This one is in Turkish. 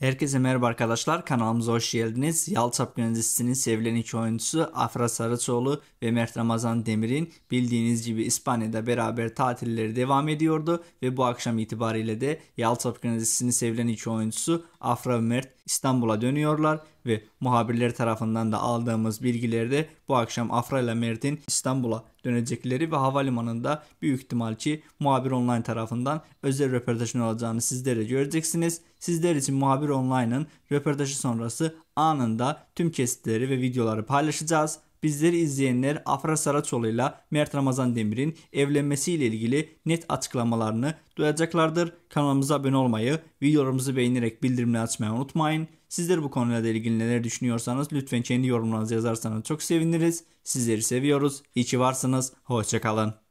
Herkese merhaba arkadaşlar kanalımıza hoş geldiniz. Yalçap Gönüllisi'nin sevilen iki oyuncusu Afra Sarıçoğlu ve Mert Ramazan Demir'in bildiğiniz gibi İspanya'da beraber tatilleri devam ediyordu ve bu akşam itibariyle de Yalçap Gönüllisi'nin sevilen iki oyuncusu Afra ve Mert İstanbul'a dönüyorlar ve muhabirler tarafından da aldığımız bilgilerde bu akşam Afra ile Mert'in İstanbul'a dönecekleri ve havalimanında büyük ihtimal ki Muhabir Online tarafından özel röportajın olacağını sizlere göreceksiniz. Sizler için Muhabir Online'ın röportajı sonrası anında tüm kesitleri ve videoları paylaşacağız bizleri izleyenler Afra Saraçoğlu ile Mert Ramazan Demir'in evlenmesiyle ilgili net açıklamalarını duyacaklardır. Kanalımıza abone olmayı, videolarımızı beğenerek bildirimleri açmayı unutmayın. Sizler bu konuyla ilgili neler düşünüyorsanız lütfen kendi yorumlarınızı yazarsanız çok seviniriz. Sizleri seviyoruz. İyi ki varsınız. Hoşçakalın.